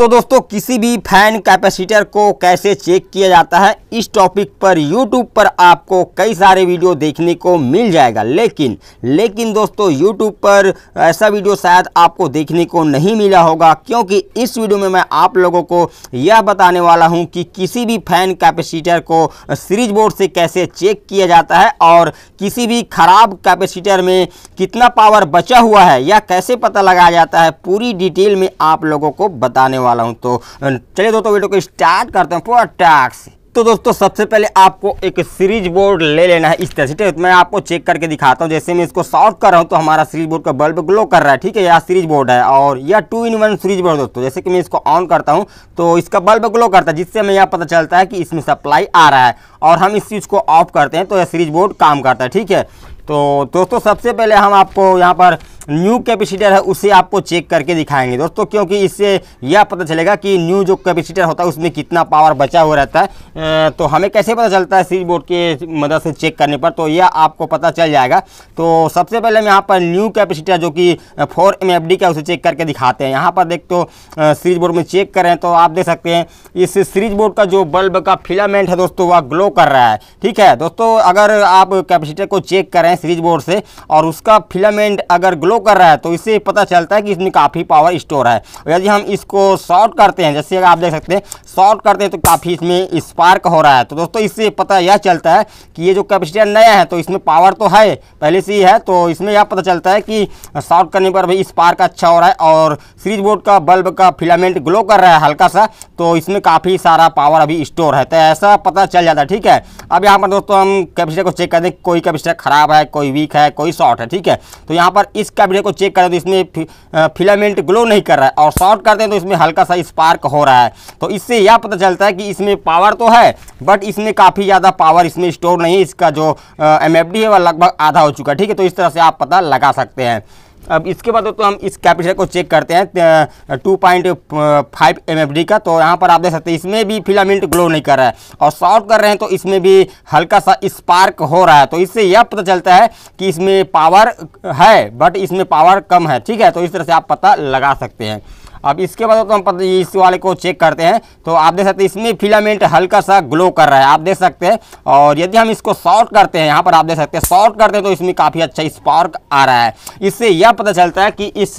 तो दोस्तों किसी भी फैन कैपेसिटर को कैसे चेक किया जाता है इस टॉपिक पर यूट्यूब पर आपको कई सारे वीडियो देखने को मिल जाएगा लेकिन लेकिन दोस्तों यूट्यूब पर ऐसा वीडियो शायद आपको देखने को नहीं मिला होगा क्योंकि इस वीडियो में मैं आप लोगों को यह बताने वाला हूं कि किसी भी फैन कैपेसिटर को सीरीज बोर्ड से कैसे चेक किया जाता है और किसी भी खराब कैपेसिटर में कितना पावर बचा हुआ है यह कैसे पता लगाया जाता है पूरी डिटेल में आप लोगों को बताने वाला वाला हूँ तो चलिए दोस्तों वीडियो को स्टार्ट करते हैं पूरा टैक्स तो दोस्तों सबसे पहले आपको एक सीरीज बोर्ड ले लेना है इस तरह से ठीक है मैं आपको चेक करके दिखाता हूँ जैसे मैं इसको शॉर्ट कर रहा हूँ तो हमारा सीरीज बोर्ड का बल्ब ग्लो कर रहा है ठीक है यह सीरीज बोर्ड है और यह two in one series board दोस्तों जैसे कि मैं इसको ऑन करता हूँ तो इसका बल्ब ग्लो करता है जिससे हमें यह पता चलता है कि इसमें सप्लाई आ रहा है और हम इस चीज़ को ऑफ करते हैं तो यह सीरीज बोर्ड काम करता है ठीक है तो दोस्तों सबसे पहले हम आपको यहाँ पर न्यू कैपेसिटर है उसे आपको चेक करके दिखाएंगे दोस्तों क्योंकि इससे यह पता चलेगा कि न्यू जो कैपेसिटर होता है उसमें कितना पावर बचा हुआ रहता है तो हमें कैसे पता चलता है स्विच बोर्ड के मदद से चेक करने पर तो यह आपको पता चल जाएगा तो सबसे पहले हम यहाँ पर न्यू कैपेसिटर जो कि फोर एम का उसे चेक करके दिखाते हैं यहाँ पर देख तो स्विच बोर्ड में चेक करें तो आप देख सकते हैं इस स्विच बोर्ड का जो बल्ब का फिलामेंट है दोस्तों वह ग्लो कर रहा है ठीक है दोस्तों अगर आप कैपेसिटर को चेक करें स्विच बोर्ड से और उसका फिलामेंट अगर ग्लो कर रहा है तो इससे पता चलता है कि इसमें काफ़ी पावर स्टोर है यदि हम इसको शॉर्ट करते हैं जैसे आप देख सकते हैं शॉर्ट करते हैं तो काफ़ी इसमें स्पार्क हो रहा है तो दोस्तों इससे पता यह चलता है कि ये जो कैपेसिटर नया है तो इसमें पावर तो है पहले से ही है तो इसमें यह पता चलता है कि शॉर्ट करने पर भी स्पार्क अच्छा हो रहा है और स्विच बोर्ड का बल्ब का फिलामेंट ग्लो कर रहा है हल्का सा तो इसमें काफ़ी सारा पावर अभी स्टोर है तो ऐसा पता चल जाता है ठीक है अब यहाँ पर दोस्तों हम कैपेसिटर को चेक कर दें कोई कैपेसिटर ख़राब है कोई वीक है कोई शॉर्ट है ठीक है तो यहाँ पर इस इसका वीडियो को चेक करें तो इसमें फिलामेंट ग्लो नहीं कर रहा है और शॉर्ट करते हैं तो इसमें हल्का सा स्पार्क हो रहा है तो इससे यह पता चलता है कि इसमें पावर तो है बट इसमें काफ़ी ज़्यादा पावर इसमें स्टोर नहीं इसका जो एम है वह लगभग आधा हो चुका है ठीक है तो इस तरह से आप पता लगा सकते हैं अब इसके बाद तो हम इस कैपेसिटर को चेक करते हैं टू पॉइंट फाइव एम का तो यहाँ पर आप देख सकते हैं इसमें भी फिलामेंट ग्लो नहीं कर रहा है और शॉर्ट कर रहे हैं तो इसमें भी हल्का सा स्पार्क हो रहा है तो इससे यह पता चलता है कि इसमें पावर है बट इसमें पावर कम है ठीक है तो इस तरह से आप पता लगा सकते हैं अब इसके बाद तो हम इस वाले को चेक करते हैं तो आप देख सकते हैं इसमें फिलामेंट हल्का सा ग्लो कर रहा है आप देख सकते हैं और यदि हम इसको शॉर्ट करते हैं यहाँ पर आप देख सकते हैं शॉर्ट करते हैं तो इसमें काफ़ी अच्छा स्पार्क आ रहा है इससे यह पता चलता है कि इस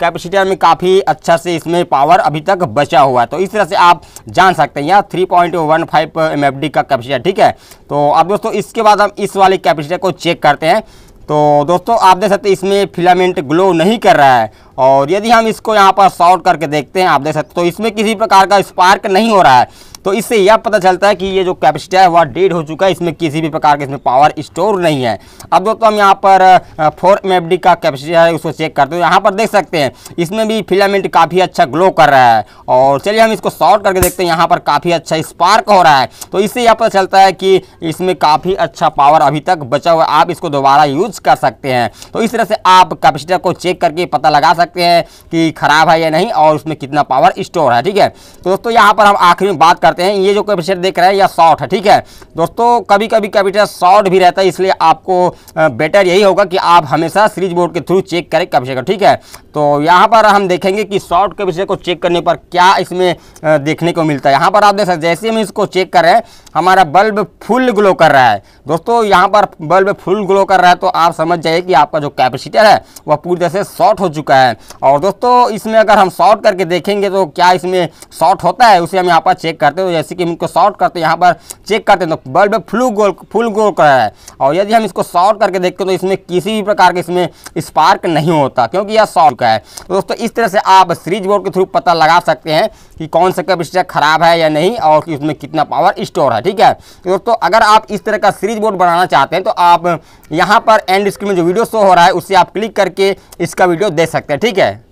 कैपेसिटर में काफ़ी अच्छा से इसमें पावर अभी तक बचा हुआ है तो इस तरह से आप जान सकते हैं यहाँ three point one five M F D का कैपेसिटर ठीक है तो अब दोस्तों इसके बाद हम इस वाले कैपेसिटर को चेक करते हैं तो दोस्तों आप देख सकते हैं इसमें फिलामेंट ग्लो नहीं कर रहा है और यदि हम इसको यहाँ पर शॉर्ट करके देखते हैं आप देख सकते हैं तो इसमें किसी प्रकार का स्पार्क नहीं हो रहा है तो इससे यह पता चलता है कि ये जो कैपेसिटी है वह डेड हो चुका है इसमें किसी भी प्रकार के इसमें पावर स्टोर नहीं है अब दोस्तों हम यहाँ पर फोर एम का कैपेसिटी है उसको चेक करते हैं यहाँ पर देख सकते हैं इसमें भी फिलामेंट काफ़ी अच्छा ग्लो कर रहा है और चलिए हम इसको शॉर्ट करके देखते हैं यहाँ पर काफ़ी अच्छा स्पार्क हो रहा है तो इससे यह पता चलता है कि इसमें काफ़ी अच्छा पावर अभी तक बचा हुआ आप इसको दोबारा यूज कर सकते हैं तो इस तरह से आप कैपेसिटर को चेक करके पता लगा सकते हैं कि खराब है या नहीं और उसमें कितना पावर स्टोर है ठीक है तो दोस्तों यहाँ पर हम आखिर में बात करते जाते हैं ये जो कैपिटल देख रहा है या शॉर्ट है ठीक है दोस्तों कभी कभी कैपिटल शॉर्ट भी रहता है इसलिए आपको बेटर यही होगा कि आप हमेशा सीरीज बोर्ड के थ्रू चेक करें कैपिटल का ठीक है तो यहाँ पर हम देखेंगे कि शॉर्ट कैपिटल को चेक करने पर क्या इसमें देखने को मिलता है यहाँ पर आप देख सकते जैसे हम इसको चेक कर रहे हैं हमारा बल्ब फुल ग्लो कर रहा है दोस्तों यहाँ पर बल्ब फुल ग्लो कर रहा है तो आप समझ जाइए कि आपका जो कैपेसिटर है वह पूरी तरह से शॉर्ट हो चुका है और दोस्तों इसमें अगर हम शॉर्ट करके देखेंगे तो क्या इसमें शॉर्ट होता है उसे हम यहाँ पर चेक करते हैं करते हो जैसे कि हम इनको शॉर्ट करते यहाँ पर चेक करते हैं तो बल्ब फुल गोल फुल गोल का है और यदि हम इसको शॉर्ट करके देखते हैं तो इसमें किसी भी प्रकार के इसमें स्पार्क नहीं होता क्योंकि यह शॉर्ट का है तो दोस्तों इस तरह से आप सीरीज बोर्ड के थ्रू पता लगा सकते हैं कि कौन सा कैपेसिटर ख़राब है या नहीं और कि उसमें कितना पावर स्टोर है ठीक है तो दोस्तों अगर आप इस तरह का सीरीज बोर्ड बनाना चाहते हैं तो आप यहाँ पर एंड स्क्रीन में जो वीडियो शो हो रहा है उससे आप क्लिक करके इसका वीडियो देख सकते हैं ठीक है